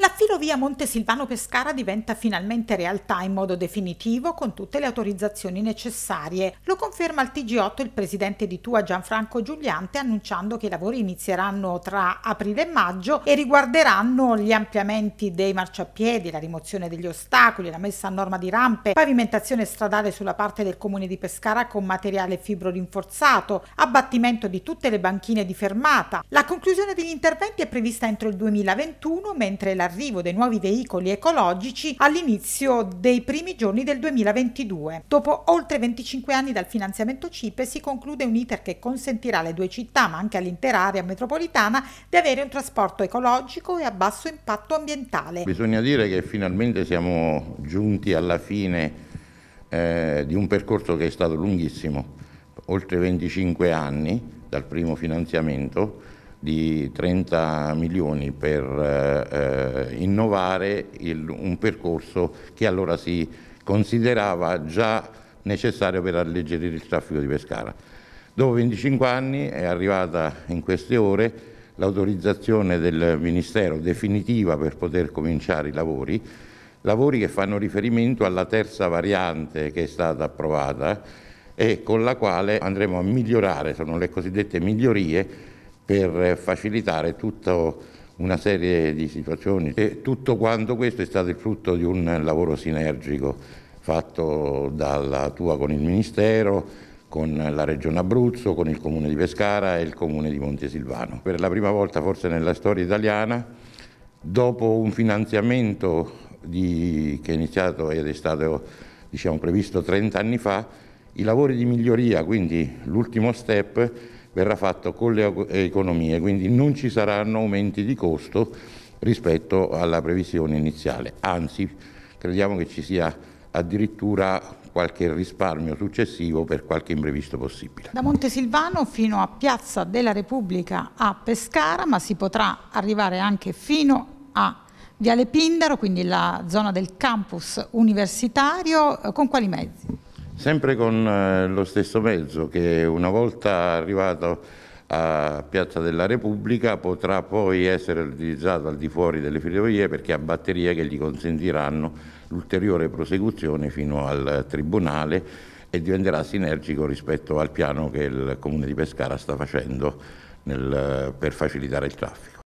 La filovia Montesilvano-Pescara diventa finalmente realtà in modo definitivo con tutte le autorizzazioni necessarie. Lo conferma al TG8 il presidente di Tua Gianfranco Giuliante annunciando che i lavori inizieranno tra aprile e maggio e riguarderanno gli ampliamenti dei marciapiedi, la rimozione degli ostacoli, la messa a norma di rampe, pavimentazione stradale sulla parte del comune di Pescara con materiale fibro rinforzato, abbattimento di tutte le banchine di fermata. La conclusione degli interventi è prevista entro il 2021 mentre la l'arrivo dei nuovi veicoli ecologici all'inizio dei primi giorni del 2022. Dopo oltre 25 anni dal finanziamento CIPE si conclude un iter che consentirà alle due città, ma anche all'intera area metropolitana, di avere un trasporto ecologico e a basso impatto ambientale. Bisogna dire che finalmente siamo giunti alla fine eh, di un percorso che è stato lunghissimo, oltre 25 anni dal primo finanziamento di 30 milioni per eh, eh, innovare il, un percorso che allora si considerava già necessario per alleggerire il traffico di Pescara. Dopo 25 anni è arrivata in queste ore l'autorizzazione del Ministero definitiva per poter cominciare i lavori, lavori che fanno riferimento alla terza variante che è stata approvata e con la quale andremo a migliorare, sono le cosiddette migliorie per facilitare tutta una serie di situazioni. E tutto quanto questo è stato il frutto di un lavoro sinergico fatto dalla tua con il Ministero, con la Regione Abruzzo, con il Comune di Pescara e il Comune di Montesilvano. Per la prima volta forse nella storia italiana, dopo un finanziamento di, che è iniziato ed è stato diciamo, previsto 30 anni fa, i lavori di miglioria, quindi l'ultimo step, verrà fatto con le eh, economie, quindi non ci saranno aumenti di costo rispetto alla previsione iniziale, anzi crediamo che ci sia addirittura qualche risparmio successivo per qualche imprevisto possibile. Da Montesilvano fino a Piazza della Repubblica a Pescara, ma si potrà arrivare anche fino a Viale Pindaro, quindi la zona del campus universitario, eh, con quali mezzi? sempre con eh, lo stesso mezzo che una volta arrivato a Piazza della Repubblica potrà poi essere utilizzato al di fuori delle ferrovie perché ha batterie che gli consentiranno l'ulteriore prosecuzione fino al Tribunale e diventerà sinergico rispetto al piano che il Comune di Pescara sta facendo nel, per facilitare il traffico.